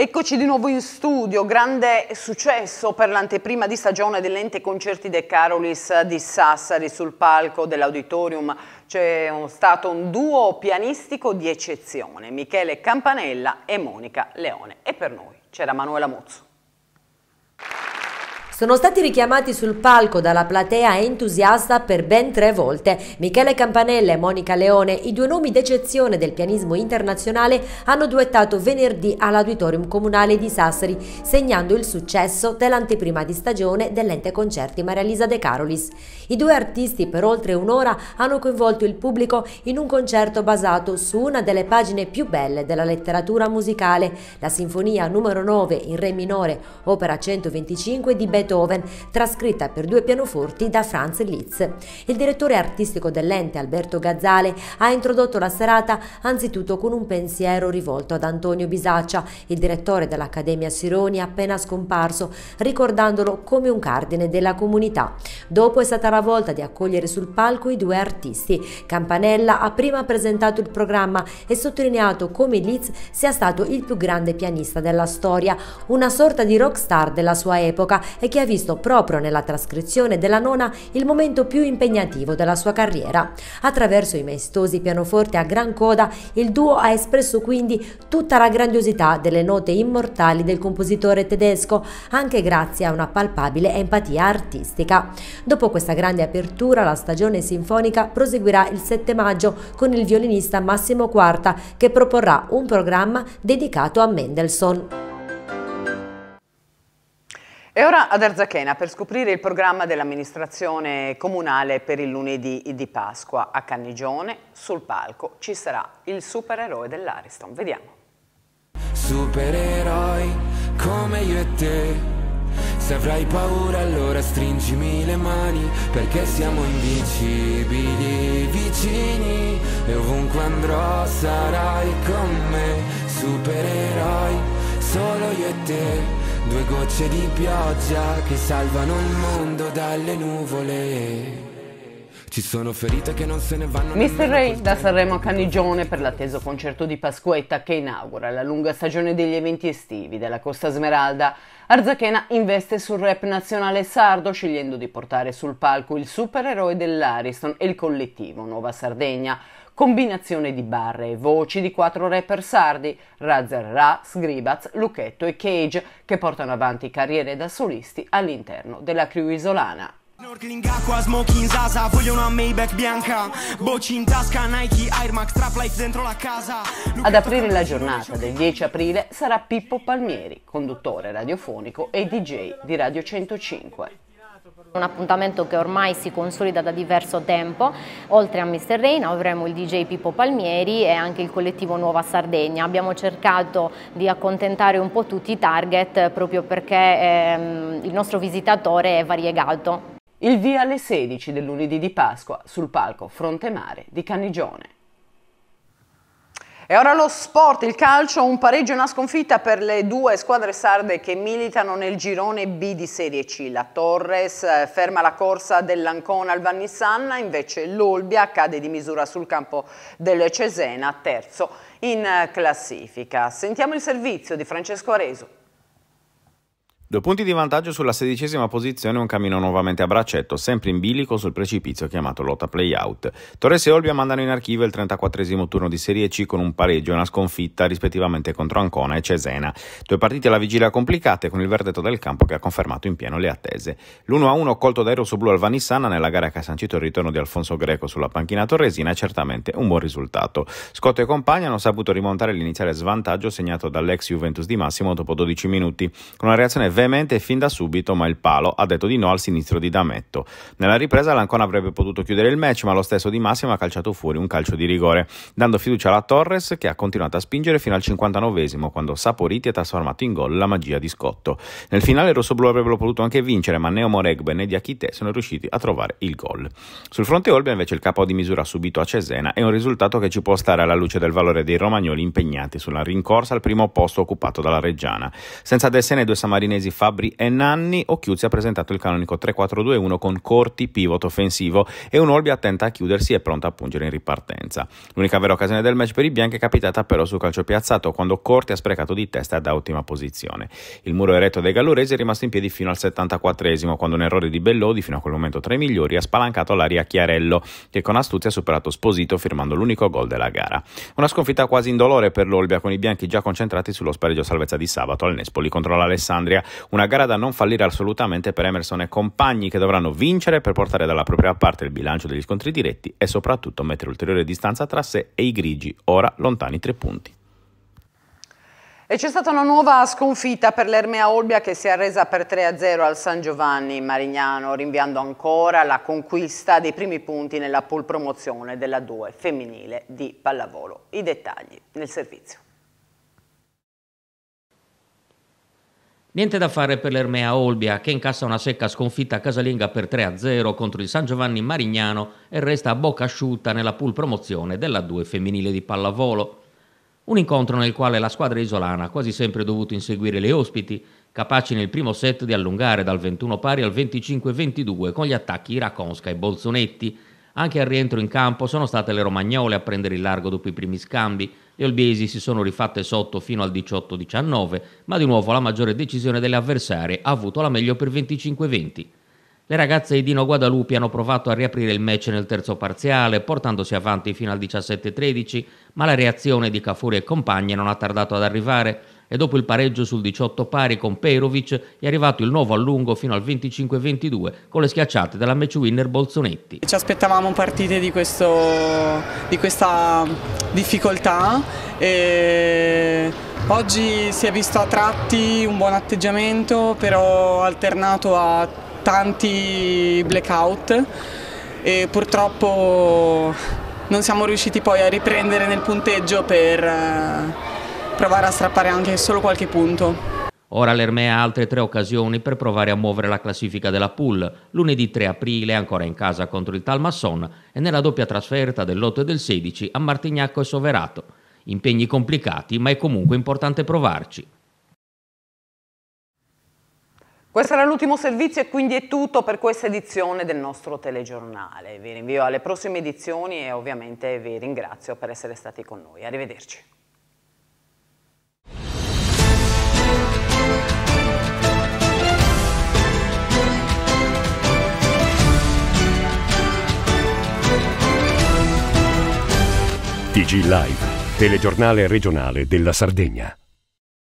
Eccoci di nuovo in studio, grande successo per l'anteprima di stagione dell'ente concerti De Carolis di Sassari sul palco dell'auditorium. C'è stato un duo pianistico di eccezione, Michele Campanella e Monica Leone. E per noi c'era Manuela Mozzo sono stati richiamati sul palco dalla platea entusiasta per ben tre volte. Michele Campanella e Monica Leone, i due nomi d'eccezione del pianismo internazionale, hanno duettato venerdì all'Auditorium Comunale di Sassari, segnando il successo dell'anteprima di stagione dell'ente concerti Maria Lisa De Carolis. I due artisti per oltre un'ora hanno coinvolto il pubblico in un concerto basato su una delle pagine più belle della letteratura musicale, la Sinfonia numero 9 in Re minore, opera 125 di Beethoven Beethoven, trascritta per due pianoforti da Franz Liszt. Il direttore artistico dell'ente, Alberto Gazzale, ha introdotto la serata anzitutto con un pensiero rivolto ad Antonio Bisaccia, il direttore dell'Accademia Sironi appena scomparso, ricordandolo come un cardine della comunità. Dopo è stata la volta di accogliere sul palco i due artisti. Campanella ha prima presentato il programma e sottolineato come Liszt sia stato il più grande pianista della storia, una sorta di rockstar della sua epoca e che che ha visto proprio nella trascrizione della nona il momento più impegnativo della sua carriera. Attraverso i maestosi pianoforte a gran coda, il duo ha espresso quindi tutta la grandiosità delle note immortali del compositore tedesco, anche grazie a una palpabile empatia artistica. Dopo questa grande apertura, la stagione sinfonica proseguirà il 7 maggio con il violinista Massimo Quarta che proporrà un programma dedicato a Mendelssohn. E ora ad Arzachena per scoprire il programma dell'amministrazione comunale per il lunedì di Pasqua. A Cannigione, sul palco, ci sarà il supereroe dell'Ariston. Vediamo. Supereroi come io e te Se avrai paura allora stringimi le mani Perché siamo invincibili vicini E ovunque andrò sarai con me Supereroi solo io e te Due gocce di pioggia che salvano il mondo dalle nuvole. Ci sono ferite che non se ne vanno. Mr. Ray da Sanremo a Canigione per l'atteso concerto di Pasquetta che inaugura la lunga stagione degli eventi estivi della Costa Smeralda. Arzachena investe sul rap nazionale sardo scegliendo di portare sul palco il supereroe dell'Ariston e il collettivo Nuova Sardegna combinazione di barre e voci di quattro rapper sardi, Razer Ra, Sgribaz, Lucchetto e Cage, che portano avanti carriere da solisti all'interno della crew isolana. Snorkeling acqua, smoking Zaza, voglio una Maybach bianca Bocci in tasca, Nike, Air Max, Trap dentro la casa Ad aprire la giornata del 10 aprile sarà Pippo Palmieri, conduttore radiofonico e DJ di Radio 105 un appuntamento che ormai si consolida da diverso tempo, oltre a Mr. Rain avremo il DJ Pippo Palmieri e anche il collettivo Nuova Sardegna. Abbiamo cercato di accontentare un po' tutti i target proprio perché ehm, il nostro visitatore è variegato. Il via alle 16 del lunedì di Pasqua sul palco Fronte Mare di Canigione. E ora lo sport, il calcio, un pareggio e una sconfitta per le due squadre sarde che militano nel girone B di Serie C. La Torres eh, ferma la corsa dell'Ancona al Vannissanna, invece l'Olbia cade di misura sul campo del Cesena, terzo in eh, classifica. Sentiamo il servizio di Francesco Areso. Due punti di vantaggio sulla sedicesima posizione un cammino nuovamente a braccetto, sempre in bilico sul precipizio chiamato lotta play-out. Torres e Olbia mandano in archivio il 34 turno di Serie C con un pareggio e una sconfitta rispettivamente contro Ancona e Cesena. Due partite alla vigilia complicate con il verdetto del campo che ha confermato in pieno le attese. L'1-1 colto dai rossoblu al Vanissana nella gara che ha sancito il ritorno di Alfonso Greco sulla panchina torresina è certamente un buon risultato. Scotto e compagni hanno saputo rimontare l'iniziale svantaggio segnato dall'ex Juventus di Massimo dopo 12 minuti, con una reazione veemente fin da subito, ma il palo ha detto di no al sinistro di D'Ametto. Nella ripresa l'Ancona avrebbe potuto chiudere il match, ma lo stesso Di Massimo ha calciato fuori un calcio di rigore, dando fiducia alla Torres che ha continuato a spingere fino al 59 quando Saporiti ha trasformato in gol la magia di Scotto. Nel finale i rossoblù avrebbero potuto anche vincere, ma né Omoregbe né Diachite sono riusciti a trovare il gol. Sul fronte Olbia invece il capo di misura subito a Cesena è un risultato che ci può stare alla luce del valore dei romagnoli impegnati sulla rincorsa al primo posto occupato dalla Reggiana. Senza Dessene i due samarinesi Baresi, Fabri e Nanni, Occhiuzzi ha presentato il canonico 3-4-2-1 con Corti, pivot offensivo e un Olbia attenta a chiudersi e pronta a pungere in ripartenza. L'unica vera occasione del match per i bianchi è capitata però sul calcio piazzato quando Corti ha sprecato di testa da ottima posizione. Il muro eretto dei galloresi è rimasto in piedi fino al 74 esimo quando un errore di Bellodi, fino a quel momento tra i migliori, ha spalancato l'aria a Chiarello che con astuzia ha superato Sposito firmando l'unico gol della gara. Una sconfitta quasi indolore per l'Olbia con i bianchi già concentrati sullo spareggio salvezza di sabato al Nespoli contro l'Alessandria una gara da non fallire assolutamente per Emerson e compagni che dovranno vincere per portare dalla propria parte il bilancio degli scontri diretti e soprattutto mettere ulteriore distanza tra sé e i grigi, ora lontani tre punti. E c'è stata una nuova sconfitta per l'Ermea Olbia che si è arresa per 3-0 al San Giovanni Marignano, rinviando ancora la conquista dei primi punti nella pool promozione della 2 femminile di pallavolo. I dettagli nel servizio. Niente da fare per l'Ermea Olbia che incassa una secca sconfitta casalinga per 3-0 contro il San Giovanni Marignano e resta a bocca asciutta nella pool promozione della 2 femminile di pallavolo. Un incontro nel quale la squadra isolana ha quasi sempre dovuto inseguire le ospiti, capaci nel primo set di allungare dal 21 pari al 25-22 con gli attacchi Iraconska e Bolzonetti. Anche al rientro in campo sono state le romagnole a prendere il largo dopo i primi scambi, le Olbiesi si sono rifatte sotto fino al 18-19, ma di nuovo la maggiore decisione delle avversarie ha avuto la meglio per 25-20. Le ragazze di Dino Guadalupe hanno provato a riaprire il match nel terzo parziale, portandosi avanti fino al 17-13, ma la reazione di Cafuri e compagni non ha tardato ad arrivare e dopo il pareggio sul 18 pari con Perovic è arrivato il nuovo allungo fino al 25-22 con le schiacciate della match winner Bolzonetti. Ci aspettavamo partite di, questo, di questa difficoltà e oggi si è visto a tratti un buon atteggiamento però alternato a tanti blackout e purtroppo non siamo riusciti poi a riprendere nel punteggio per provare a strappare anche solo qualche punto. Ora l'Ermea ha altre tre occasioni per provare a muovere la classifica della pool. Lunedì 3 aprile ancora in casa contro il Talmasson e nella doppia trasferta dell'8 e del 16 a Martignacco e Soverato. Impegni complicati, ma è comunque importante provarci. Questo era l'ultimo servizio e quindi è tutto per questa edizione del nostro telegiornale. Vi rinvio alle prossime edizioni e ovviamente vi ringrazio per essere stati con noi. Arrivederci. TG Live, telegiornale regionale della Sardegna.